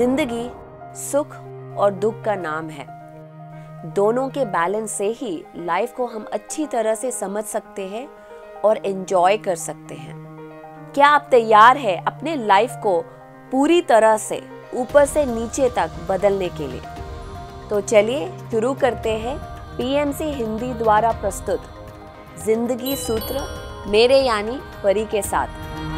जिंदगी सुख और दुख का नाम है दोनों के बैलेंस से ही लाइफ को हम अच्छी तरह से समझ सकते हैं और एंजॉय कर सकते हैं क्या आप तैयार है अपने लाइफ को पूरी तरह से ऊपर से नीचे तक बदलने के लिए तो चलिए शुरू करते हैं पीएमसी हिंदी द्वारा प्रस्तुत जिंदगी सूत्र मेरे यानी परी के साथ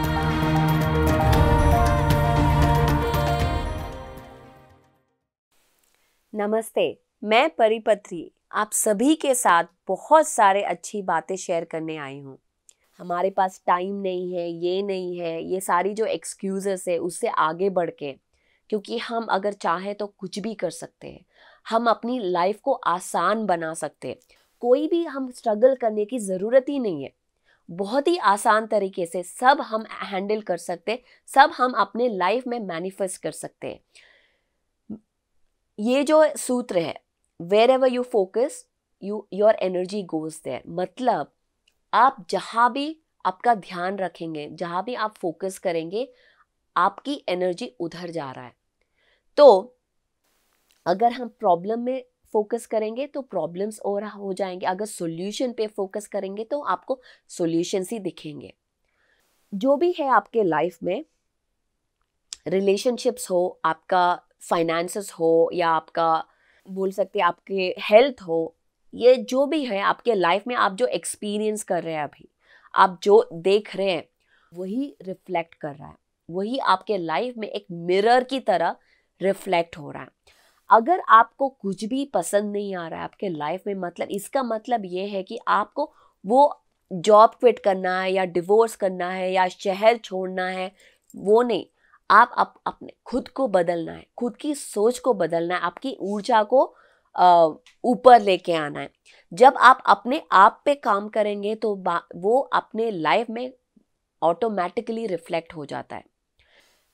नमस्ते मैं परिपत्री आप सभी के साथ बहुत सारे अच्छी बातें शेयर करने आई हूँ हमारे पास टाइम नहीं है ये नहीं है ये सारी जो एक्सक्यूज़ेस है उससे आगे बढ़ के क्योंकि हम अगर चाहें तो कुछ भी कर सकते हैं हम अपनी लाइफ को आसान बना सकते हैं कोई भी हम स्ट्रगल करने की ज़रूरत ही नहीं है बहुत ही आसान तरीके से सब हम हैंडल कर सकते सब हम अपने लाइफ में मैनिफेस्ट कर सकते हैं ये जो सूत्र है wherever you focus you your energy goes there मतलब आप जहाँ भी आपका ध्यान रखेंगे जहाँ भी आप फोकस करेंगे आपकी एनर्जी उधर जा रहा है तो अगर हम प्रॉब्लम में फोकस करेंगे तो प्रॉब्लम्स और हो जाएंगे अगर सॉल्यूशन पे फोकस करेंगे तो आपको सॉल्यूशंस ही दिखेंगे जो भी है आपके लाइफ में रिलेशनशिप्स हो आपका फाइनेंसेस हो या आपका बोल सकते हैं आपके हेल्थ हो ये जो भी है आपके लाइफ में आप जो एक्सपीरियंस कर रहे हैं अभी आप जो देख रहे हैं वही रिफ्लेक्ट कर रहा है वही आपके लाइफ में एक मिरर की तरह रिफ्लेक्ट हो रहा है अगर आपको कुछ भी पसंद नहीं आ रहा है आपके लाइफ में मतलब इसका मतलब ये है कि आपको वो जॉब क्विट करना है या डिवोर्स करना है या शहर छोड़ना है वो नहीं आप अपने खुद को बदलना है खुद की सोच को बदलना है आपकी ऊर्जा को ऊपर लेके आना है जब आप अपने आप पे काम करेंगे तो वो अपने लाइफ में ऑटोमेटिकली रिफ्लेक्ट हो जाता है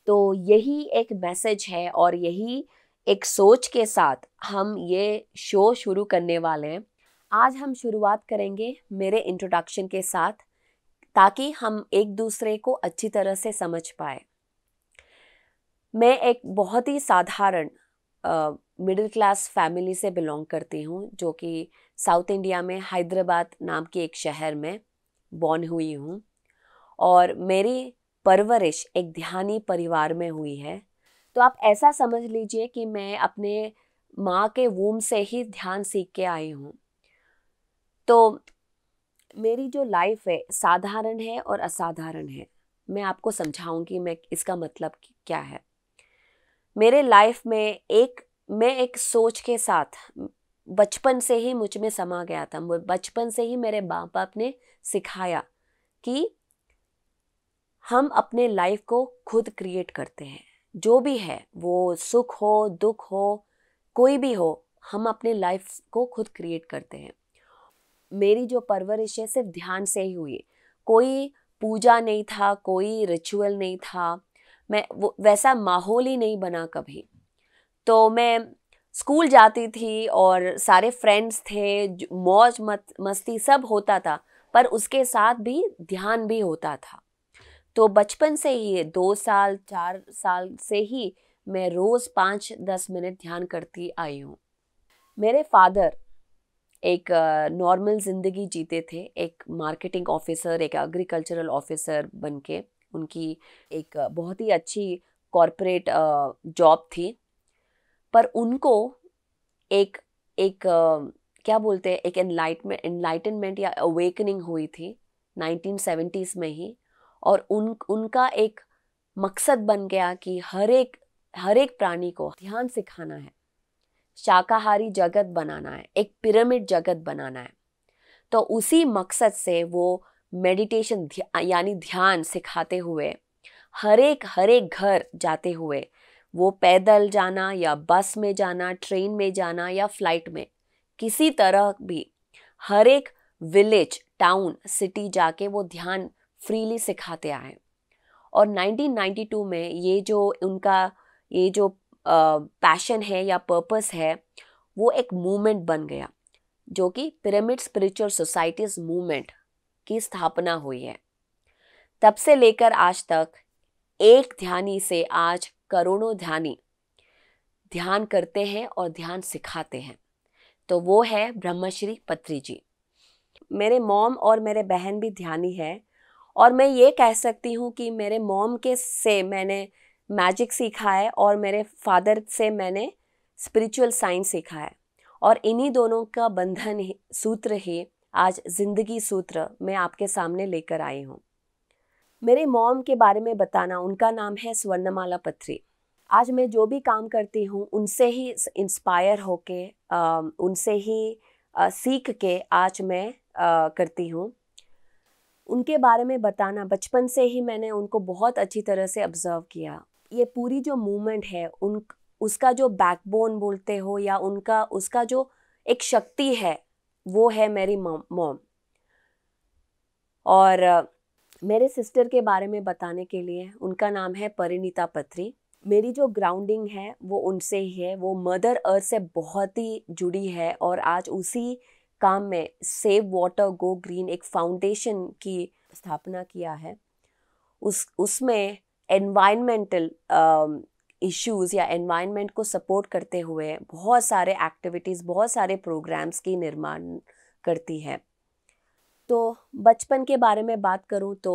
तो यही एक मैसेज है और यही एक सोच के साथ हम ये शो शुरू करने वाले हैं आज हम शुरुआत करेंगे मेरे इंट्रोडक्शन के साथ ताकि हम एक दूसरे को अच्छी तरह से समझ पाए मैं एक बहुत ही साधारण मिडिल क्लास फैमिली से बिलोंग करती हूँ जो कि साउथ इंडिया में हैदराबाद नाम के एक शहर में बॉर्न हुई हूँ और मेरी परवरिश एक ध्यानी परिवार में हुई है तो आप ऐसा समझ लीजिए कि मैं अपने माँ के वूम से ही ध्यान सीख के आई हूँ तो मेरी जो लाइफ है साधारण है और असाधारण है मैं आपको समझाऊँगी मैं इसका मतलब क्या है मेरे लाइफ में एक मैं एक सोच के साथ बचपन से ही मुझ में समा गया था बचपन से ही मेरे माँ बाप ने सिखाया कि हम अपने लाइफ को खुद क्रिएट करते हैं जो भी है वो सुख हो दुख हो कोई भी हो हम अपने लाइफ को खुद क्रिएट करते हैं मेरी जो परवरिश है सिर्फ ध्यान से ही हुई कोई पूजा नहीं था कोई रिचुअल नहीं था मैं वो वैसा माहौल ही नहीं बना कभी तो मैं स्कूल जाती थी और सारे फ्रेंड्स थे मौज मत मस्ती सब होता था पर उसके साथ भी ध्यान भी होता था तो बचपन से ही दो साल चार साल से ही मैं रोज़ पाँच दस मिनट ध्यान करती आई हूँ मेरे फादर एक नॉर्मल ज़िंदगी जीते थे एक मार्केटिंग ऑफिसर एक एग्रीकल्चरल ऑफिसर बन के उनकी एक बहुत ही अच्छी कॉरपोरेट जॉब थी पर उनको एक एक क्या बोलते हैं एक एनलाइटमेंट एनलाइटनमेंट या अवेकनिंग हुई थी 1970s में ही और उन उनका एक मकसद बन गया कि हर एक हर एक प्राणी को ध्यान सिखाना है शाकाहारी जगत बनाना है एक पिरामिड जगत बनाना है तो उसी मकसद से वो मेडिटेशन ध्या, यानी ध्यान सिखाते हुए हर एक हर एक घर जाते हुए वो पैदल जाना या बस में जाना ट्रेन में जाना या फ्लाइट में किसी तरह भी हर एक विलेज टाउन सिटी जाके वो ध्यान फ्रीली सिखाते आए और 1992 में ये जो उनका ये जो पैशन है या पर्पस है वो एक मूवमेंट बन गया जो कि पिरामिड स्पिरिचुअल सोसाइटीज़ मूवमेंट की स्थापना हुई है तब से लेकर आज तक एक ध्यानी से आज करोड़ों ध्यानी ध्यान करते हैं और ध्यान सिखाते हैं तो वो है ब्रह्मश्री पत्री जी मेरे मॉम और मेरे बहन भी ध्यानी है और मैं ये कह सकती हूँ कि मेरे मॉम के से मैंने मैजिक सीखा है और मेरे फादर से मैंने स्पिरिचुअल साइंस सीखा है और इन्हीं दोनों का बंधन ही सूत्र ही आज जिंदगी सूत्र मैं आपके सामने लेकर आई हूँ मेरे मॉम के बारे में बताना उनका नाम है स्वर्णमाला पथरी आज मैं जो भी काम करती हूँ उनसे ही इंस्पायर होके उनसे ही सीख के आज मैं करती हूँ उनके बारे में बताना बचपन से ही मैंने उनको बहुत अच्छी तरह से ऑब्ज़र्व किया ये पूरी जो मूवमेंट है उन उसका जो बैकबोन बोलते हो या उनका उसका जो एक शक्ति है वो है मेरी मॉम और मेरे सिस्टर के बारे में बताने के लिए उनका नाम है परिणीता पथरी मेरी जो ग्राउंडिंग है वो उनसे ही है वो मदर अर्थ से बहुत ही जुड़ी है और आज उसी काम में सेव वाटर गो ग्रीन एक फाउंडेशन की स्थापना किया है उस उसमें एनवायरमेंटल इश्यूज़ या एनवायरनमेंट को सपोर्ट करते हुए बहुत सारे एक्टिविटीज़ बहुत सारे प्रोग्राम्स की निर्माण करती है तो बचपन के बारे में बात करूँ तो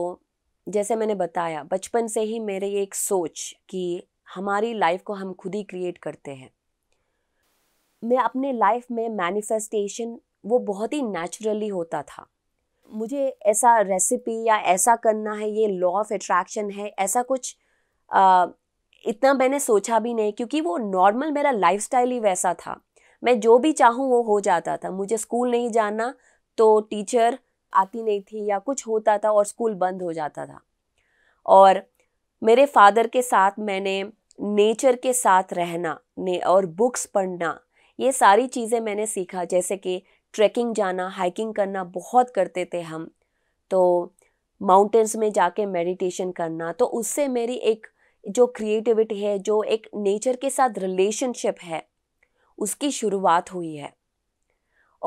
जैसे मैंने बताया बचपन से ही मेरे ये एक सोच कि हमारी लाइफ को हम खुद ही क्रिएट करते हैं मैं अपने लाइफ में मैनिफेस्टेशन वो बहुत ही नेचुरली होता था मुझे ऐसा रेसिपी या ऐसा करना है ये लॉ ऑफ एट्रैक्शन है ऐसा कुछ इतना मैंने सोचा भी नहीं क्योंकि वो नॉर्मल मेरा लाइफ ही वैसा था मैं जो भी चाहूँ वो हो जाता था मुझे स्कूल नहीं जाना तो टीचर आती नहीं थी या कुछ होता था और स्कूल बंद हो जाता था और मेरे फादर के साथ मैंने नेचर के साथ रहना ने और बुक्स पढ़ना ये सारी चीज़ें मैंने सीखा जैसे कि ट्रैकिंग जाना हाइकिंग करना बहुत करते थे हम तो माउंटेंस में जाके मेडिटेशन करना तो उससे मेरी एक जो क्रिएटिविटी है जो एक नेचर के साथ रिलेशनशिप है उसकी शुरुआत हुई है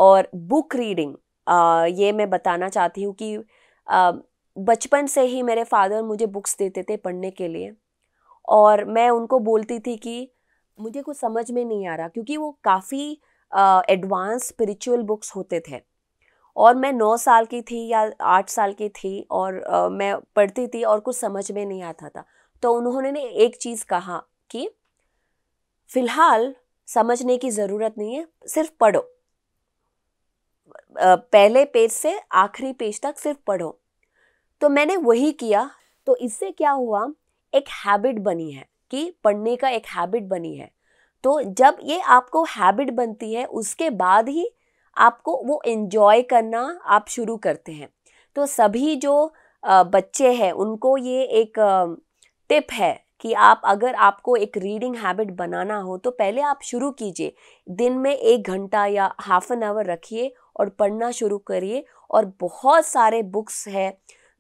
और बुक रीडिंग ये मैं बताना चाहती हूँ कि बचपन से ही मेरे फादर मुझे बुक्स देते थे पढ़ने के लिए और मैं उनको बोलती थी कि मुझे कुछ समझ में नहीं आ रहा क्योंकि वो काफ़ी एडवांस स्पिरिचुअल बुक्स होते थे और मैं नौ साल की थी या आठ साल की थी और आ, मैं पढ़ती थी और कुछ समझ में नहीं आता था तो उन्होंने ने एक चीज़ कहा कि फिलहाल समझने की ज़रूरत नहीं है सिर्फ पढ़ो पहले पेज से आखिरी पेज तक सिर्फ पढ़ो तो मैंने वही किया तो इससे क्या हुआ एक हैबिट बनी है कि पढ़ने का एक हैबिट बनी है तो जब ये आपको हैबिट बनती है उसके बाद ही आपको वो एंजॉय करना आप शुरू करते हैं तो सभी जो बच्चे हैं उनको ये एक टिप है कि आप अगर आपको एक रीडिंग हैबिट बनाना हो तो पहले आप शुरू कीजिए दिन में एक घंटा या हाफ एन आवर रखिए और पढ़ना शुरू करिए और बहुत सारे बुक्स है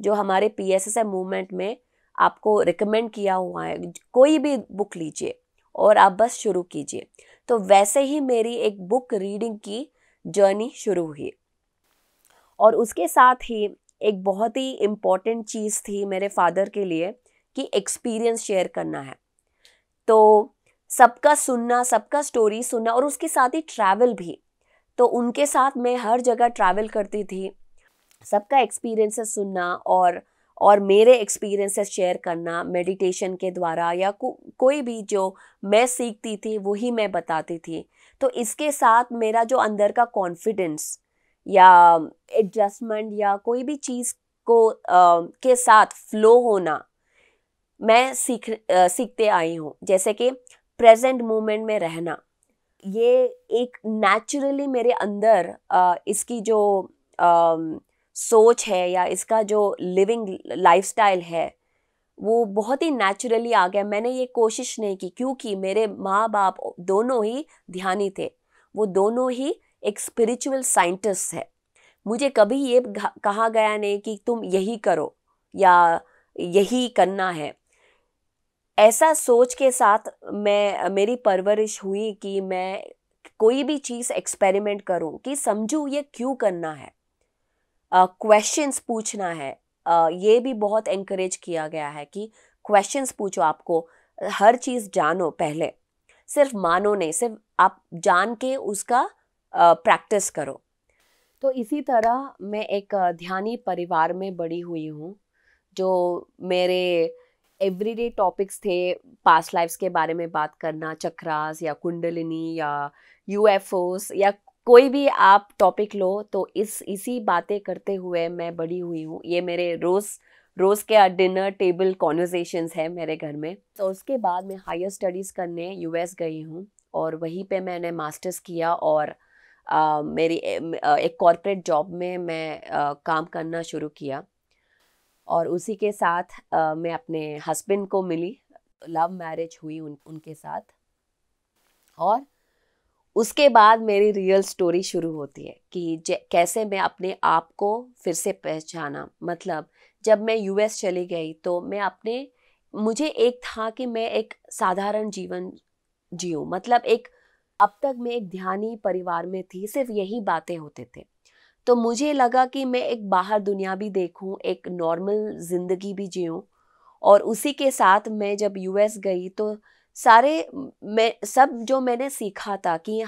जो हमारे पी एस एस मूवमेंट में आपको रिकमेंड किया हुआ है कोई भी बुक लीजिए और आप बस शुरू कीजिए तो वैसे ही मेरी एक बुक रीडिंग की जर्नी शुरू हुई और उसके साथ ही एक बहुत ही इम्पॉर्टेंट चीज़ थी मेरे फादर के लिए की एक्सपीरियंस शेयर करना है तो सबका सुनना सबका स्टोरी सुनना और उसके साथ ही ट्रैवल भी तो उनके साथ मैं हर जगह ट्रैवल करती थी सबका एक्सपीरियंसेस सुनना और और मेरे एक्सपीरियंसेस शेयर करना मेडिटेशन के द्वारा या को, कोई भी जो मैं सीखती थी वही मैं बताती थी तो इसके साथ मेरा जो अंदर का कॉन्फिडेंस या एडजस्टमेंट या कोई भी चीज़ को आ, के साथ फ्लो होना मैं सीख आ, सीखते आई हूँ जैसे कि प्रेजेंट मोमेंट में रहना ये एक नेचुरली मेरे अंदर आ, इसकी जो आ, सोच है या इसका जो लिविंग लाइफस्टाइल है वो बहुत ही नेचुरली आ गया मैंने ये कोशिश नहीं की क्योंकि मेरे माँ बाप दोनों ही ध्यानी थे वो दोनों ही एक स्पिरिचुअल साइंटिस्ट है मुझे कभी ये कहा गया नहीं कि तुम यही करो या यही करना है ऐसा सोच के साथ मैं मेरी परवरिश हुई कि मैं कोई भी चीज़ एक्सपेरिमेंट करूं कि समझूं ये क्यों करना है क्वेश्चंस uh, पूछना है uh, ये भी बहुत एंकरेज किया गया है कि क्वेश्चंस पूछो आपको हर चीज़ जानो पहले सिर्फ मानो नहीं सिर्फ आप जान के उसका प्रैक्टिस uh, करो तो इसी तरह मैं एक ध्यानी परिवार में बड़ी हुई हूँ जो मेरे एवरीडे टॉपिक्स थे पास्ट लाइफ्स के बारे में बात करना चक्रास या कुंडलिनी या यूएफओस या कोई भी आप टॉपिक लो तो इस इसी बातें करते हुए मैं बड़ी हुई हूँ ये मेरे रोज़ रोज़ के डिनर टेबल कॉन्वर्जेशंस है मेरे घर में तो उसके बाद मैं हायर स्टडीज़ करने यूएस गई हूँ और वहीं पे मैंने मास्टर्स किया और आ, मेरी ए, एक कॉरपोरेट जॉब में मैं आ, काम करना शुरू किया और उसी के साथ आ, मैं अपने हस्बैंड को मिली लव मैरिज हुई उन उनके साथ और उसके बाद मेरी रियल स्टोरी शुरू होती है कि कैसे मैं अपने आप को फिर से पहचाना मतलब जब मैं यूएस चली गई तो मैं अपने मुझे एक था कि मैं एक साधारण जीवन जीऊँ मतलब एक अब तक मैं एक ध्यानी परिवार में थी सिर्फ यही बातें होते थे तो मुझे लगा कि मैं एक बाहर दुनिया भी देखूं एक नॉर्मल ज़िंदगी भी जीऊं और उसी के साथ मैं जब यूएस गई तो सारे मैं सब जो मैंने सीखा था कि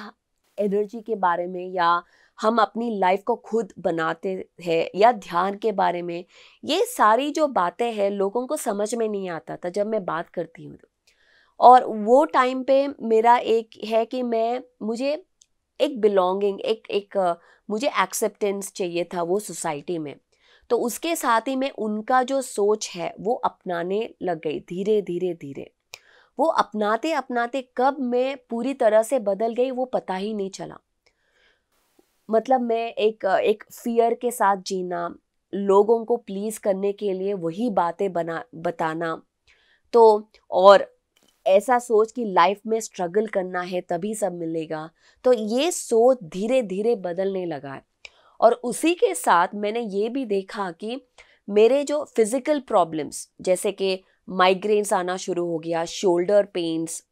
एनर्जी के बारे में या हम अपनी लाइफ को खुद बनाते हैं या ध्यान के बारे में ये सारी जो बातें हैं लोगों को समझ में नहीं आता था जब मैं बात करती हूँ और वो टाइम पे मेरा एक है कि मैं मुझे एक बिलोंगिंग एक एक मुझे एक्सेप्टेंस चाहिए था वो सोसाइटी में तो उसके साथ ही मैं उनका जो सोच है वो अपनाने लग गई धीरे धीरे धीरे वो अपनाते अपनाते कब मैं पूरी तरह से बदल गई वो पता ही नहीं चला मतलब मैं एक एक फियर के साथ जीना लोगों को प्लीज़ करने के लिए वही बातें बना बताना तो और ऐसा सोच कि लाइफ में स्ट्रगल करना है तभी सब मिलेगा तो ये सोच धीरे धीरे बदलने लगा है और उसी के साथ मैंने ये भी देखा कि मेरे जो फिज़िकल प्रॉब्लम्स जैसे कि माइग्रेन्स आना शुरू हो गया शोल्डर पेन्स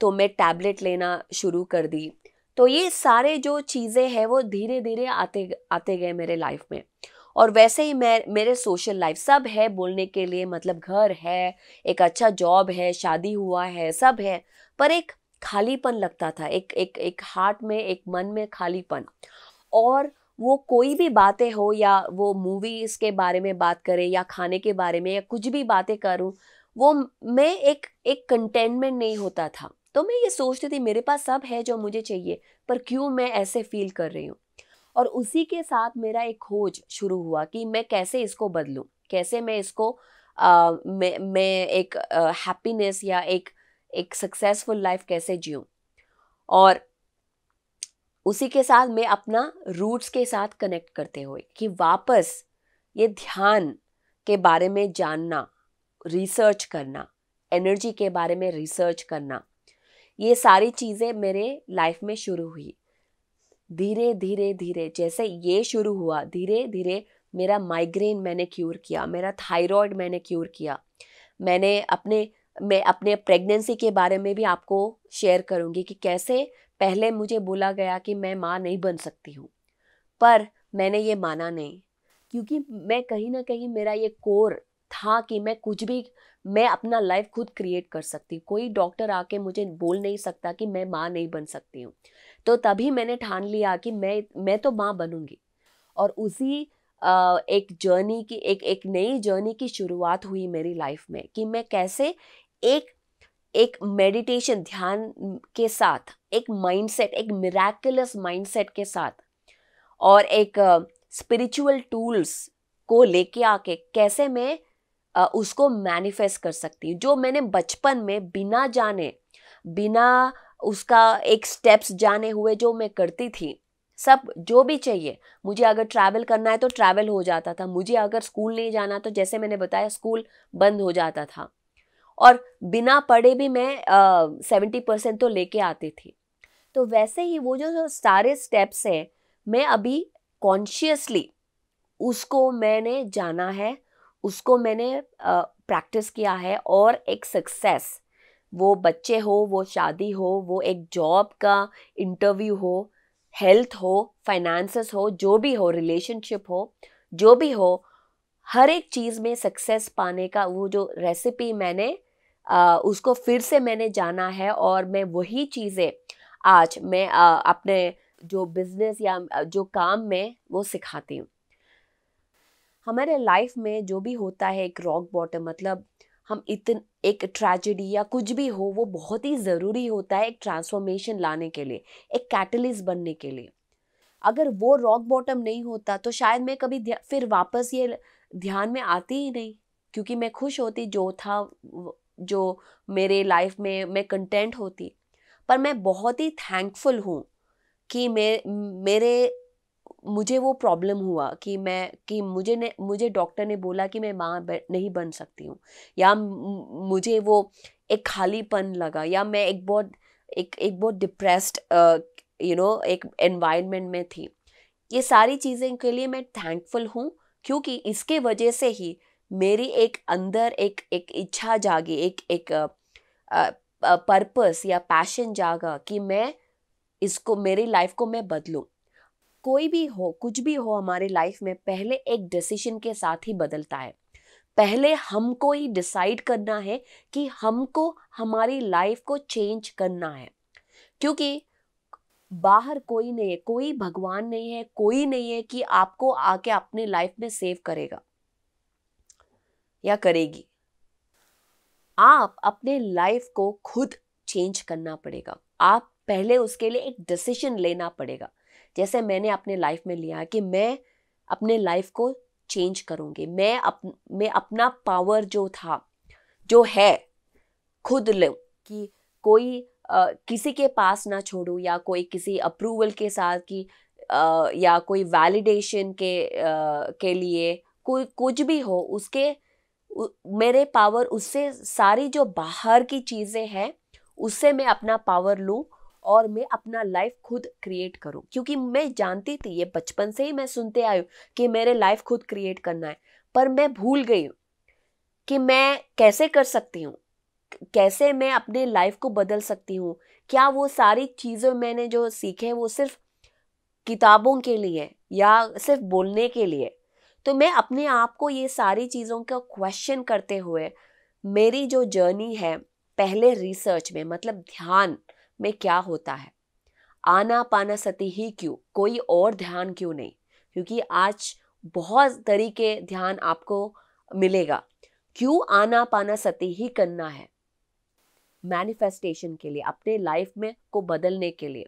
तो मैं टैबलेट लेना शुरू कर दी तो ये सारे जो चीज़ें हैं वो धीरे धीरे आते आते गए मेरे लाइफ में और वैसे ही मैं मेरे सोशल लाइफ सब है बोलने के लिए मतलब घर है एक अच्छा जॉब है शादी हुआ है सब है पर एक खालीपन लगता था एक एक एक हार्ट में एक मन में खालीपन और वो कोई भी बातें हो या वो मूवीज़ के बारे में बात करे या खाने के बारे में या कुछ भी बातें करूं वो मैं एक एक कंटेनमेंट नहीं होता था तो मैं ये सोचती थी मेरे पास सब है जो मुझे चाहिए पर क्यों मैं ऐसे फील कर रही हूँ और उसी के साथ मेरा एक खोज शुरू हुआ कि मैं कैसे इसको बदलूँ कैसे मैं इसको आ, मैं मैं एक हैप्पीनेस या एक एक सक्सेसफुल लाइफ कैसे जीऊँ और उसी के साथ मैं अपना रूट्स के साथ कनेक्ट करते हुए कि वापस ये ध्यान के बारे में जानना रिसर्च करना एनर्जी के बारे में रिसर्च करना ये सारी चीज़ें मेरे लाइफ में शुरू हुई धीरे धीरे धीरे जैसे ये शुरू हुआ धीरे धीरे मेरा माइग्रेन मैंने क्योर किया मेरा थायराइड मैंने क्योर किया मैंने अपने मैं अपने प्रेगनेंसी के बारे में भी आपको शेयर करूंगी कि कैसे पहले मुझे बोला गया कि मैं माँ नहीं बन सकती हूँ पर मैंने ये माना नहीं क्योंकि मैं कहीं ना कहीं मेरा ये कोर था कि मैं कुछ भी मैं अपना लाइफ खुद क्रिएट कर सकती कोई डॉक्टर आके मुझे बोल नहीं सकता कि मैं माँ नहीं बन सकती हूँ तो तभी मैंने ठान लिया कि मैं मैं तो माँ बनूंगी और उसी आ, एक जर्नी की एक एक नई जर्नी की शुरुआत हुई मेरी लाइफ में कि मैं कैसे एक एक मेडिटेशन ध्यान के साथ एक माइंडसेट एक मिराकुलस माइंडसेट के साथ और एक स्पिरिचुअल टूल्स को लेके आके कैसे मैं uh, उसको मैनिफेस्ट कर सकती हूँ जो मैंने बचपन में बिना जाने बिना उसका एक स्टेप्स जाने हुए जो मैं करती थी सब जो भी चाहिए मुझे अगर ट्रैवल करना है तो ट्रैवल हो जाता था मुझे अगर स्कूल नहीं जाना तो जैसे मैंने बताया स्कूल बंद हो जाता था और बिना पढ़े भी मैं सेवेंटी परसेंट तो लेके आती थी तो वैसे ही वो जो सारे स्टेप्स हैं मैं अभी कॉन्शियसली उसको मैंने जाना है उसको मैंने प्रैक्टिस किया है और एक सक्सेस वो बच्चे हो वो शादी हो वो एक जॉब का इंटरव्यू हो हेल्थ हो फाइनेंसेस हो जो भी हो रिलेशनशिप हो जो भी हो हर एक चीज़ में सक्सेस पाने का वो जो रेसिपी मैंने आ, उसको फिर से मैंने जाना है और मैं वही चीज़ें आज मैं आ, अपने जो बिजनेस या जो काम में वो सिखाती हूँ हमारे लाइफ में जो भी होता है एक रॉक बॉटम मतलब हम इतन एक ट्रेजिडी या कुछ भी हो वो बहुत ही ज़रूरी होता है एक ट्रांसफॉर्मेशन लाने के लिए एक कैटलिस्ट बनने के लिए अगर वो रॉक बॉटम नहीं होता तो शायद मैं कभी फिर वापस ये ध्यान में आती ही नहीं क्योंकि मैं खुश होती जो था जो मेरे लाइफ में मैं कंटेंट होती पर मैं बहुत ही थैंकफुल हूँ कि मे मेरे मुझे वो प्रॉब्लम हुआ कि मैं कि मुझे ने मुझे डॉक्टर ने बोला कि मैं माँ नहीं बन सकती हूँ या मुझे वो एक खालीपन लगा या मैं एक बहुत एक एक बहुत डिप्रेस्ड यू नो एक एनवायरनमेंट में थी ये सारी चीज़ें के लिए मैं थैंकफुल हूँ क्योंकि इसके वजह से ही मेरी एक अंदर एक एक इच्छा जागी एक एक पर्पस या पैशन जागा कि मैं इसको मेरी लाइफ को मैं बदलूँ कोई भी हो कुछ भी हो हमारे लाइफ में पहले एक डिसीजन के साथ ही बदलता है पहले हमको ही डिसाइड करना है कि हमको हमारी लाइफ को चेंज करना है क्योंकि बाहर कोई नहीं है कोई भगवान नहीं है कोई नहीं है कि आपको आके अपने लाइफ में सेव करेगा या करेगी आप अपने लाइफ को खुद चेंज करना पड़ेगा आप पहले उसके लिए एक डिसीजन लेना पड़ेगा जैसे मैंने अपने लाइफ में लिया कि मैं अपने लाइफ को चेंज करूँगी मैं अप मैं अपना पावर जो था जो है खुद लूँ कि कोई आ, किसी के पास ना छोड़ूँ या कोई किसी अप्रूवल के साथ कि या कोई वैलिडेशन के आ, के लिए कोई कुछ भी हो उसके उ, मेरे पावर उससे सारी जो बाहर की चीज़ें हैं उससे मैं अपना पावर लूँ और मैं अपना लाइफ खुद क्रिएट करूँ क्योंकि मैं जानती थी ये बचपन से ही मैं सुनते आई हूँ कि मेरे लाइफ खुद क्रिएट करना है पर मैं भूल गई हूँ कि मैं कैसे कर सकती हूँ कैसे मैं अपने लाइफ को बदल सकती हूँ क्या वो सारी चीज़ें मैंने जो सीखे वो सिर्फ किताबों के लिए या सिर्फ बोलने के लिए तो मैं अपने आप को ये सारी चीज़ों का क्वेश्चन करते हुए मेरी जो जर्नी है पहले रिसर्च में मतलब ध्यान में क्या होता है आना पाना सती ही क्यों कोई और ध्यान क्यों नहीं क्योंकि आज बहुत तरीके ध्यान आपको मिलेगा क्यों आना पाना सती ही करना है मैनिफेस्टेशन के लिए अपने लाइफ में को बदलने के लिए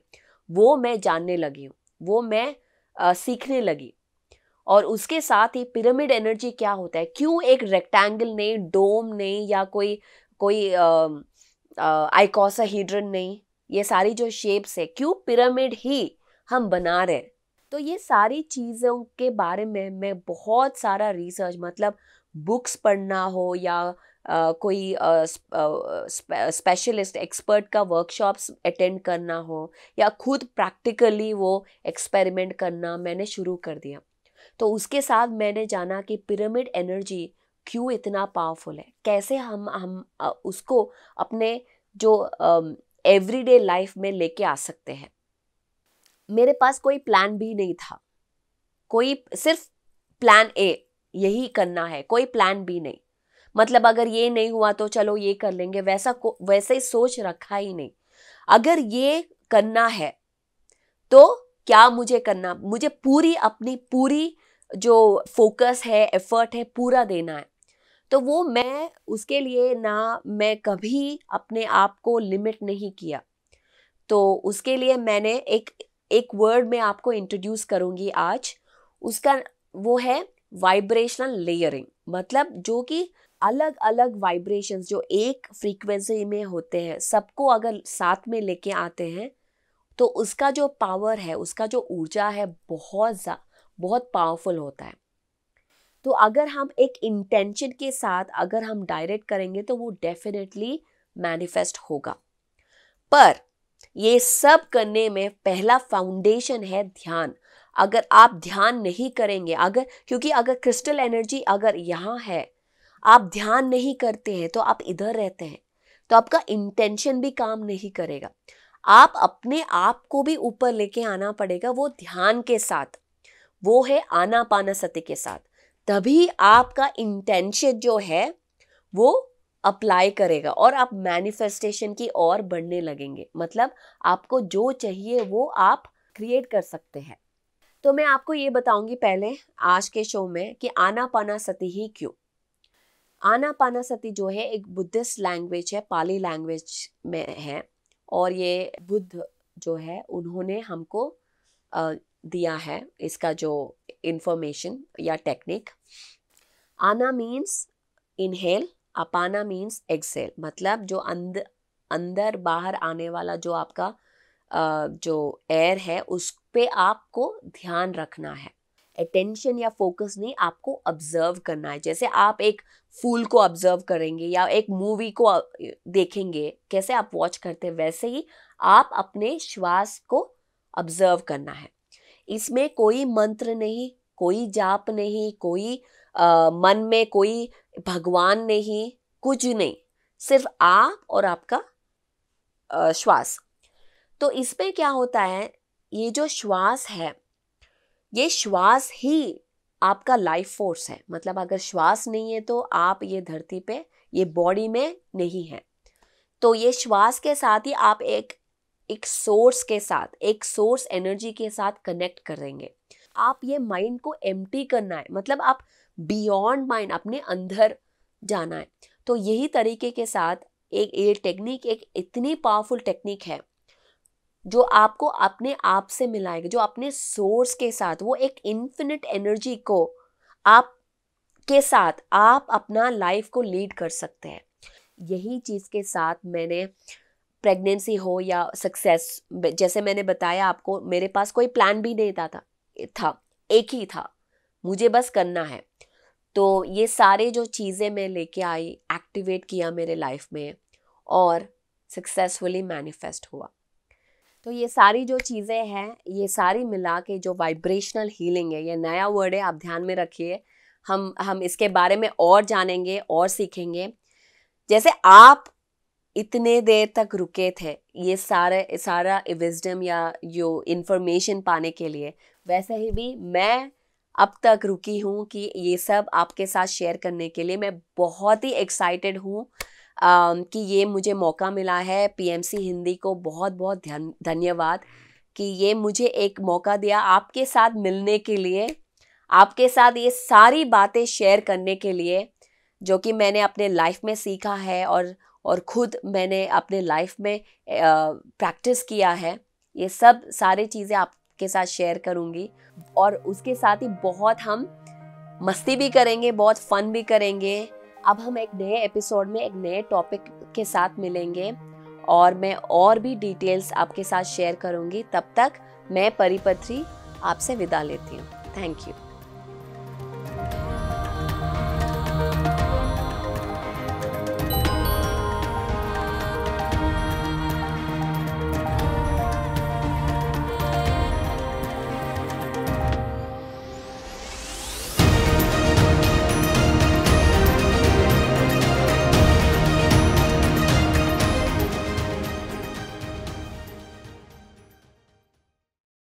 वो मैं जानने लगी हूँ वो मैं आ, सीखने लगी और उसके साथ ही पिरामिड एनर्जी क्या होता है क्यों एक रेक्टेंगल नहीं डोम नहीं या कोई कोई आइकोसाहीड्रन नहीं ये सारी जो शेप्स है क्यों पिरामिड ही हम बना रहे हैं तो ये सारी चीज़ों के बारे में मैं बहुत सारा रिसर्च मतलब बुक्स पढ़ना हो या आ, कोई स्पेशलिस्ट एक्सपर्ट का वर्कशॉप्स अटेंड करना हो या खुद प्रैक्टिकली वो एक्सपेरिमेंट करना मैंने शुरू कर दिया तो उसके साथ मैंने जाना कि पिरामिड एनर्जी क्यों इतना पावरफुल है कैसे हम हम उसको अपने जो एवरीडे लाइफ में लेके आ सकते हैं मेरे पास कोई प्लान भी नहीं था कोई सिर्फ प्लान ए यही करना है कोई प्लान भी नहीं मतलब अगर ये नहीं हुआ तो चलो ये कर लेंगे वैसा को वैसे ही सोच रखा ही नहीं अगर ये करना है तो क्या मुझे करना मुझे पूरी अपनी पूरी जो फोकस है एफर्ट है पूरा देना है तो वो मैं उसके लिए ना मैं कभी अपने आप को लिमिट नहीं किया तो उसके लिए मैंने एक एक वर्ड में आपको इंट्रोड्यूस करूँगी आज उसका वो है वाइब्रेशनल लेयरिंग मतलब जो कि अलग अलग वाइब्रेशंस जो एक फ्रीक्वेंसी में होते हैं सबको अगर साथ में लेके आते हैं तो उसका जो पावर है उसका जो ऊर्जा है बहुत बहुत पावरफुल होता है तो अगर हम एक इंटेंशन के साथ अगर हम डायरेक्ट करेंगे तो वो डेफिनेटली मैनिफेस्ट होगा पर ये सब करने में पहला फाउंडेशन है ध्यान अगर आप ध्यान नहीं करेंगे अगर क्योंकि अगर क्रिस्टल एनर्जी अगर यहाँ है आप ध्यान नहीं करते हैं तो आप इधर रहते हैं तो आपका इंटेंशन भी काम नहीं करेगा आप अपने आप को भी ऊपर लेके आना पड़ेगा वो ध्यान के साथ वो है आना पाना सत्य के साथ तभी आपका इंटेंशन जो है वो अप्लाई करेगा और आप मैनिफेस्टेशन की ओर बढ़ने लगेंगे मतलब आपको जो चाहिए वो आप क्रिएट कर सकते हैं तो मैं आपको ये बताऊंगी पहले आज के शो में कि आना पाना सती ही क्यों आना पाना सती जो है एक बुद्धिस्ट लैंग्वेज है पाली लैंग्वेज में है और ये बुद्ध जो है उन्होंने हमको दिया है इसका जो इन्फॉर्मेशन या टेक्निक आना मीन्स इनहेल अपाना मीन्स एक्सेल मतलब जो अंदर अंदर बाहर आने वाला जो आपका जो एयर है उस पर आपको ध्यान रखना है अटेंशन या फोकस नहीं आपको ऑब्जर्व करना है जैसे आप एक फूल को ऑब्जर्व करेंगे या एक मूवी को देखेंगे कैसे आप वॉच करते हैं वैसे ही आप अपने श्वास को ऑब्जर्व करना है इसमें कोई मंत्र नहीं कोई जाप नहीं कोई आ, मन में कोई भगवान नहीं कुछ नहीं सिर्फ आप और आपका आ, श्वास तो इसमें क्या होता है ये जो श्वास है ये श्वास ही आपका लाइफ फोर्स है मतलब अगर श्वास नहीं है तो आप ये धरती पे ये बॉडी में नहीं है तो ये श्वास के साथ ही आप एक एक सोर्स के साथ एक सोर्स एनर्जी के साथ कनेक्ट करेंगे आप ये माइंड को एम करना है मतलब आप बियॉन्ड माइंड अपने अंदर जाना है तो यही तरीके के साथ एक ये टेक्निक एक इतनी पावरफुल टेक्निक है जो आपको अपने आप से मिलाएगा जो अपने सोर्स के साथ वो एक इन्फिनिट एनर्जी को आप के साथ आप अपना लाइफ को लीड कर सकते हैं यही चीज़ के साथ मैंने प्रेगनेंसी हो या सक्सेस जैसे मैंने बताया आपको मेरे पास कोई प्लान भी नहीं था था था एक ही था मुझे बस करना है तो ये सारे जो चीज़ें मैं लेके आई एक्टिवेट किया मेरे लाइफ में और सक्सेसफुली मैनिफेस्ट हुआ तो ये सारी जो चीज़ें हैं ये सारी मिला के जो वाइब्रेशनल हीलिंग है ये नया वर्ड है आप ध्यान में रखिए हम हम इसके बारे में और जानेंगे और सीखेंगे जैसे आप इतने देर तक रुके थे ये सारे सारा विजडम या जो इन्फॉर्मेशन पाने के लिए वैसे ही भी मैं अब तक रुकी हूँ कि ये सब आपके साथ शेयर करने के लिए मैं बहुत ही एक्साइटेड हूँ कि ये मुझे मौका मिला है पीएमसी हिंदी को बहुत बहुत धन्यवाद कि ये मुझे एक मौका दिया आपके साथ मिलने के लिए आपके साथ ये सारी बातें शेयर करने के लिए जो कि मैंने अपने लाइफ में सीखा है और और खुद मैंने अपने लाइफ में प्रैक्टिस किया है ये सब सारे चीज़ें आपके साथ शेयर करूँगी और उसके साथ ही बहुत हम मस्ती भी करेंगे बहुत फन भी करेंगे अब हम एक नए एपिसोड में एक नए टॉपिक के साथ मिलेंगे और मैं और भी डिटेल्स आपके साथ शेयर करूँगी तब तक मैं परिपत्री आपसे विदा लेती हूँ थैंक यू